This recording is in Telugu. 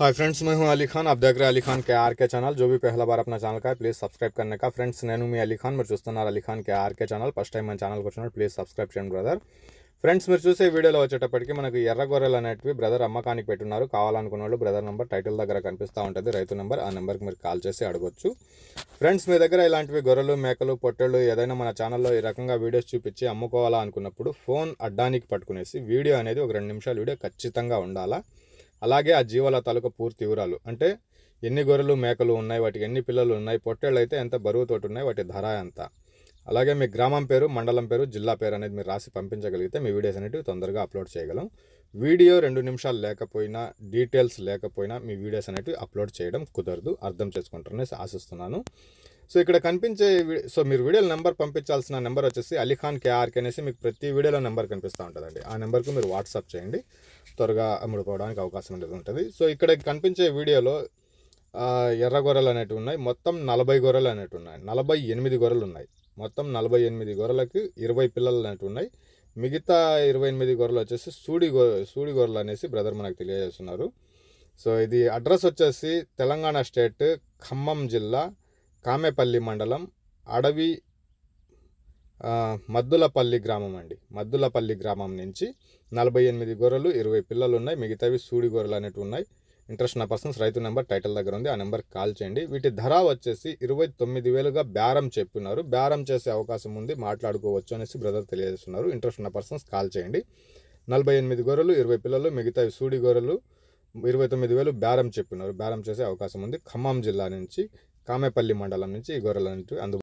हाय फ्रेंड्स मैं हूं अली खान आप देख रहे हैं अली खान के आर के चैनल जो भी पहला बार अपना चैनल का है प्लीज़ सब्सक्राइब करने का फ्रेंड्स नैनू मी अली खान मैं చూస్తున్నారు అలీ ఖాన్ के आर के चैनल ఫస్ట్ టైం మన ఛానల్కి వచ్చినప్పుడు ప్లీజ్ సబ్స్క్రైబ్ చేయండి బ్రదర్ ఫ్రెండ్స్ మీరు చూసే వీడియోలో వచ్చేటప్పటికి మనకు ఎర్ర గొర్రెలు అనేటివి బ్రదర్ అమ్మకానికి పెట్టున్నారు కావాలనుకున్న వాళ్ళు బ్రదర్ నెంబర్ టైటిల్ దగ్గర కనిపిస్తూ ఉంటుంది రైతు నెంబర్ ఆ నెంబర్కి మీరు కాల్ చేసి అడగొచ్చు ఫ్రెండ్స్ మీ దగ్గర ఇలాంటివి గొర్రెలు మేకలు పొట్టెళ్ళు ఏదైనా మన ఛానల్లో ఈ రకంగా వీడియోస్ చూపించి అమ్ముకోవాలా అనుకున్నప్పుడు ఫోన్ అడ్డానికి పట్టుకునేసి వీడియో అనేది ఒక రెండు నిమిషాలు వీడియో ఖచ్చితంగా ఉండాలా అలాగే ఆ జీవాల తాలూకా పూర్తి వివరాలు అంటే ఎన్ని గొర్రెలు మేకలు ఉన్నాయి వాటికి ఎన్ని పిల్లలు ఉన్నాయి పొట్టేళ్ళు అయితే ఎంత బరువుతోటి ఉన్నాయి వాటి ధర ఎంత అలాగే మీ గ్రామం పేరు మండలం పేరు జిల్లా పేరు అనేది మీరు రాసి పంపించగలిగితే మీ వీడియోస్ అనేవి తొందరగా అప్లోడ్ చేయగలం వీడియో రెండు నిమిషాలు లేకపోయినా డీటెయిల్స్ లేకపోయినా మీ వీడియోస్ అనేవి అప్లోడ్ చేయడం కుదరదు అర్థం చేసుకుంటారనేసి ఆశిస్తున్నాను సో ఇక్కడ కనిపించే సో మీరు వీడియోల నెంబర్ పంపించాల్సిన నెంబర్ వచ్చేసి అలీఖాన్ కేఆర్కి అనేసి మీకు ప్రతి వీడియోలో నెంబర్ కనిపిస్తూ ఉంటుందండి ఆ నెంబర్కు మీరు వాట్సాప్ చేయండి త్వరగా అమ్ముడుకోవడానికి అవకాశం అనేది ఉంటుంది సో ఇక్కడ కనిపించే వీడియోలో ఎర్ర గొర్రెలు అనేటివి ఉన్నాయి మొత్తం నలభై గొర్రెలు అనేటివి ఉన్నాయి నలభై ఎనిమిది గొర్రెలు ఉన్నాయి మొత్తం నలభై ఎనిమిది గొర్రెలకి ఇరవై పిల్లలు అనేటివి ఉన్నాయి మిగతా ఇరవై ఎనిమిది గొర్రెలు వచ్చేసి సూడి గొ సూడి గొర్రెలు అనేసి బ్రదర్ మనకు తెలియజేస్తున్నారు సో ఇది అడ్రస్ వచ్చేసి తెలంగాణ స్టేట్ ఖమ్మం జిల్లా కామెపల్లి మండలం అడవి మద్దులపల్లి గ్రామం అండి మద్దులపల్లి గ్రామం నుంచి నలభై ఎనిమిది గొర్రెలు ఇరవై పిల్లలు ఉన్నాయి మిగతావి సూడి గొర్రెలు అనేటివి ఉన్నాయి ఇంట్రెస్ట్ ఉన్న పర్సన్స్ రైతు నెంబర్ టైటిల్ దగ్గర ఉంది ఆ నెంబర్ కాల్ చేయండి వీటి ధర వచ్చేసి ఇరవై తొమ్మిది వేలుగా బేరం చెప్పినారు బేరం చేసే అవకాశం ఉంది మాట్లాడుకోవచ్చు అనేసి బ్రదర్ తెలియజేస్తున్నారు ఇంట్రెస్ట్ ఉన్న పర్సన్స్ కాల్ చేయండి నలభై ఎనిమిది గొర్రెలు ఇరవై పిల్లలు మిగతా సూడి గొర్రెలు ఇరవై తొమ్మిది వేలు బేరం చెప్పినారు బేరం చేసే అవకాశం ఉంది ఖమ్మం జిల్లా నుంచి కామేపల్లి మండలం నుంచి ఈ గొర్రెలు అనేవి